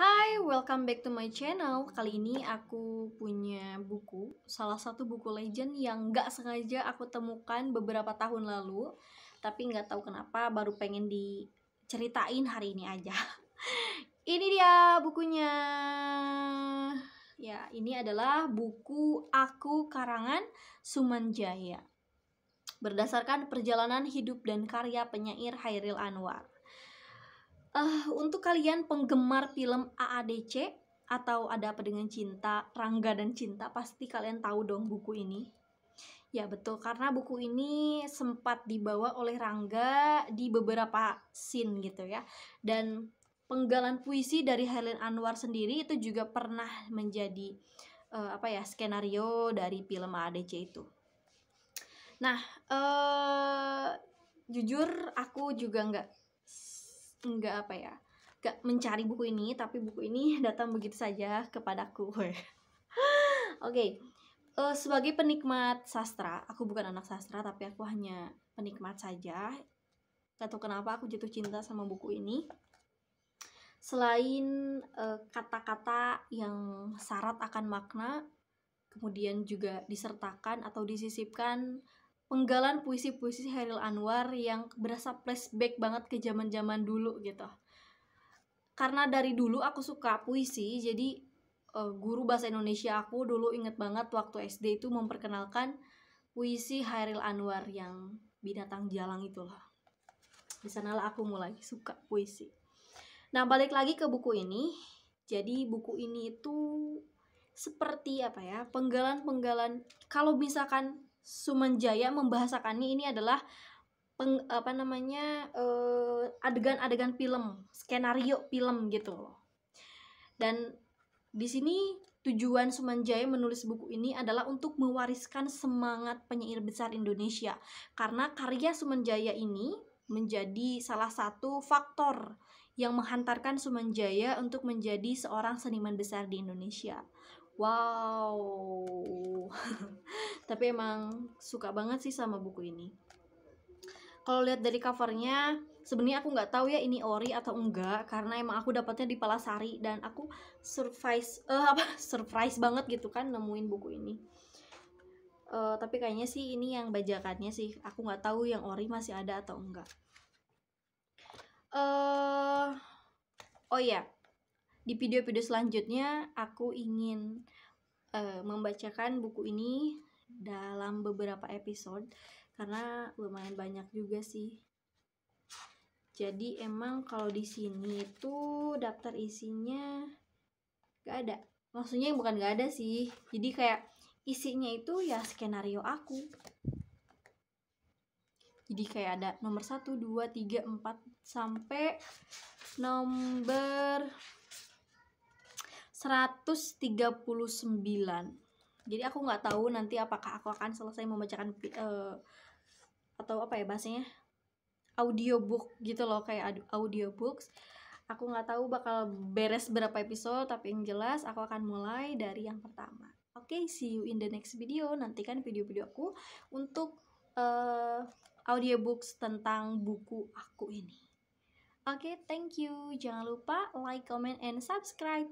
Hai, welcome back to my channel. Kali ini aku punya buku, salah satu buku legend yang gak sengaja aku temukan beberapa tahun lalu, tapi gak tahu kenapa baru pengen diceritain hari ini aja. ini dia bukunya. Ya, ini adalah buku Aku Karangan Sumanjaya. Berdasarkan perjalanan hidup dan karya penyair Hairil Anwar uh, untuk kalian penggemar film AADC atau ada apa dengan cinta, Rangga dan Cinta, pasti kalian tahu dong buku ini. Ya betul, karena buku ini sempat dibawa oleh Rangga di beberapa scene gitu ya. Dan penggalan puisi dari Helen Anwar sendiri itu juga pernah menjadi uh, apa ya skenario dari film AADC itu. Nah, uh, jujur aku juga nggak nggak apa ya nggak mencari buku ini tapi buku ini datang begitu saja kepadaku oke okay. uh, eh, sebagai penikmat sastra aku bukan anak sastra tapi aku hanya penikmat saja nggak tahu kenapa aku jatuh cinta sama buku ini selain eh, kata-kata uh, yang syarat akan makna kemudian juga disertakan atau disisipkan penggalan puisi-puisi Heril Anwar yang berasa flashback banget ke zaman-zaman dulu gitu. Karena dari dulu aku suka puisi, jadi uh, guru bahasa Indonesia aku dulu inget banget waktu SD itu memperkenalkan puisi Hairil Anwar yang binatang jalang itulah. Di sanalah aku mulai suka puisi. Nah, balik lagi ke buku ini. Jadi buku ini itu seperti apa ya? Penggalan-penggalan kalau misalkan Sumanjaya membahasakannya ini adalah peng, apa namanya eh, adegan-adegan film, skenario film gitu Dan di sini tujuan Sumanjaya menulis buku ini adalah untuk mewariskan semangat penyair besar Indonesia karena karya Sumanjaya ini menjadi salah satu faktor yang menghantarkan Sumanjaya untuk menjadi seorang seniman besar di Indonesia wow tapi emang suka banget sih sama buku ini kalau lihat dari covernya sebenarnya aku nggak tahu ya ini ori atau enggak karena emang aku dapatnya di Palasari dan aku surprise uh, apa surprise banget gitu kan nemuin buku ini uh, tapi kayaknya sih ini yang bajakannya sih aku nggak tahu yang ori masih ada atau enggak uh, oh ya yeah. Di video-video selanjutnya aku ingin uh, membacakan buku ini dalam beberapa episode karena lumayan banyak juga sih. Jadi emang kalau di sini itu daftar isinya gak ada. Maksudnya yang bukan gak ada sih. Jadi kayak isinya itu ya skenario aku. Jadi kayak ada nomor 1, 2, 3, 4 sampai nomor 139 jadi aku nggak tahu nanti apakah aku akan selesai membacakan uh, atau apa ya bahasanya audiobook gitu loh kayak audiobooks aku nggak tahu bakal beres berapa episode tapi yang jelas aku akan mulai dari yang pertama oke okay, see you in the next video nantikan video-video aku untuk uh, audiobooks tentang buku aku ini oke okay, thank you jangan lupa like comment and subscribe